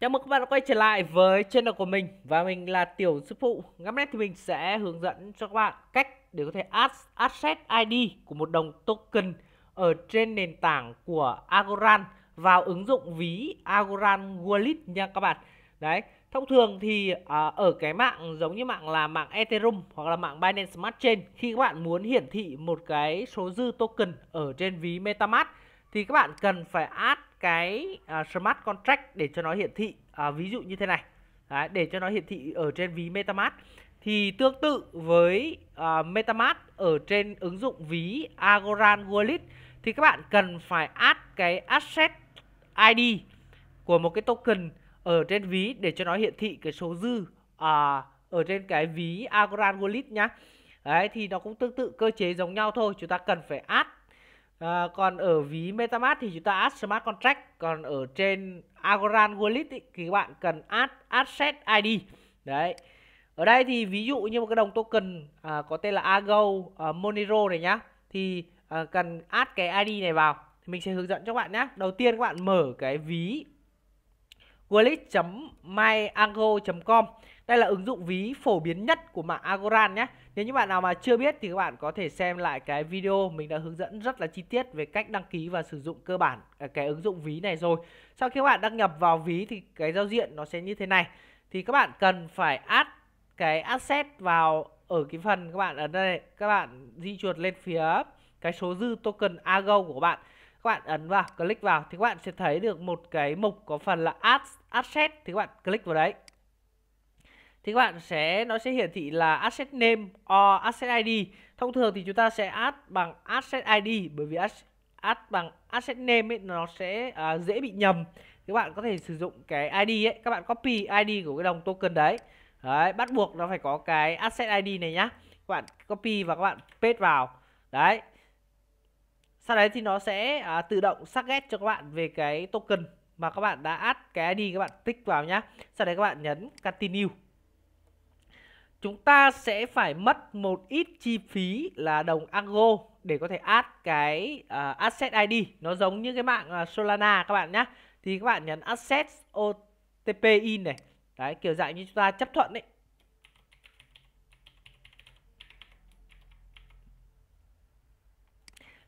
Chào mừng các bạn đã quay trở lại với channel của mình và mình là Tiểu Sư Phụ. Ngày hôm nay thì mình sẽ hướng dẫn cho các bạn cách để có thể add asset ID của một đồng token ở trên nền tảng của Agoran vào ứng dụng ví Agoran Wallet nha các bạn. Đấy, thông thường thì à, ở cái mạng giống như mạng là mạng Ethereum hoặc là mạng Binance Smart Chain khi các bạn muốn hiển thị một cái số dư token ở trên ví MetaMask thì các bạn cần phải add cái uh, smart contract để cho nó hiển thị uh, ví dụ như thế này Đấy, để cho nó hiển thị ở trên ví MetaMask thì tương tự với uh, MetaMask ở trên ứng dụng ví Agoran Wallet thì các bạn cần phải add cái asset ID của một cái token ở trên ví để cho nó hiển thị cái số dư uh, ở trên cái ví Agoran Wallet nhá. Đấy thì nó cũng tương tự cơ chế giống nhau thôi, chúng ta cần phải add À, còn ở ví MetaMask thì chúng ta add smart contract còn ở trên Agoran Wallet ý, thì các bạn cần add asset ID đấy ở đây thì ví dụ như một cái đồng token à, có tên là Ago à, Monero này nhá thì à, cần add cái ID này vào thì mình sẽ hướng dẫn cho các bạn nhé đầu tiên các bạn mở cái ví wallet.myago.com đây là ứng dụng ví phổ biến nhất của mạng Agoran nhé. Nếu như bạn nào mà chưa biết thì các bạn có thể xem lại cái video mình đã hướng dẫn rất là chi tiết về cách đăng ký và sử dụng cơ bản à, cái ứng dụng ví này rồi. Sau khi các bạn đăng nhập vào ví thì cái giao diện nó sẽ như thế này. Thì các bạn cần phải add cái asset vào ở cái phần các bạn ở đây các bạn di chuột lên phía cái số dư token AGO của bạn các bạn ấn vào click vào thì các bạn sẽ thấy được một cái mục có phần là add asset thì các bạn click vào đấy thì các bạn sẽ nó sẽ hiển thị là asset name or asset ID thông thường thì chúng ta sẽ add bằng asset ID bởi vì add bằng asset name ấy, nó sẽ à, dễ bị nhầm các bạn có thể sử dụng cái ID ấy các bạn copy ID của cái đồng token đấy đấy bắt buộc nó phải có cái asset ID này nhá các bạn copy và các bạn paste vào đấy sau đấy thì nó sẽ à, tự động xác target cho các bạn về cái token mà các bạn đã add cái ID các bạn tích vào nhá sau đấy các bạn nhấn continue chúng ta sẽ phải mất một ít chi phí là đồng Argo để có thể add cái uh, asset ID nó giống như cái mạng à, Solana các bạn nhé thì các bạn nhấn asset OTP in này đấy kiểu dạng như chúng ta chấp thuận đấy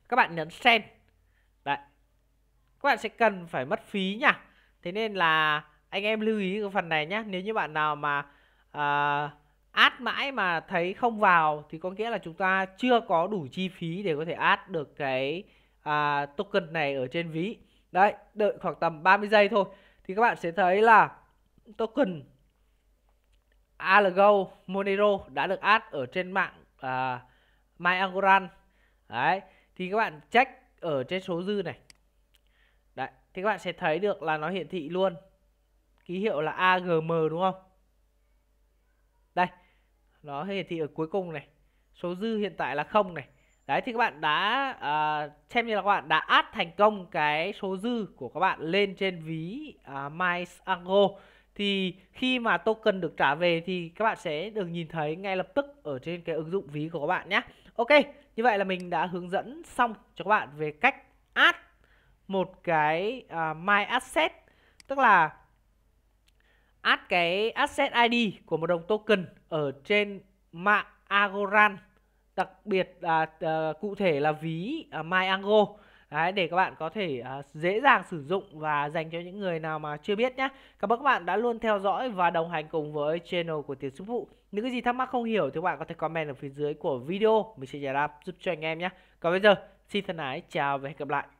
các bạn nhấn send đấy các bạn sẽ cần phải mất phí nhá thế nên là anh em lưu ý cái phần này nhé nếu như bạn nào mà uh, ad mãi mà thấy không vào thì có nghĩa là chúng ta chưa có đủ chi phí để có thể ad được cái à, token này ở trên ví đấy đợi khoảng tầm 30 giây thôi thì các bạn sẽ thấy là token Algo Monero đã được ad ở trên mạng à, MyAngoran đấy thì các bạn check ở trên số dư này đấy thì các bạn sẽ thấy được là nó hiển thị luôn ký hiệu là AGM đúng không đây nó thế thì ở cuối cùng này số dư hiện tại là không này đấy thì các bạn đã uh, xem như là các bạn đã add thành công cái số dư của các bạn lên trên ví uh, à, MyAngo thì khi mà token được trả về thì các bạn sẽ được nhìn thấy ngay lập tức ở trên cái ứng dụng ví của các bạn nhé Ok như vậy là mình đã hướng dẫn xong cho các bạn về cách add một cái uh, My Asset tức là add cái asset ID của một đồng token ở trên mạng Agoran đặc biệt là uh, à, cụ thể là ví uh, MyAngo Đấy, để các bạn có thể uh, dễ dàng sử dụng và dành cho những người nào mà chưa biết nhé. Cảm ơn các bạn đã luôn theo dõi và đồng hành cùng với channel của Tiến Sư Phụ. Những cái gì thắc mắc không hiểu thì các bạn có thể comment ở phía dưới của video. Mình sẽ giải đáp giúp cho anh em nhé. Còn bây giờ, xin thân ái, chào và hẹn gặp lại.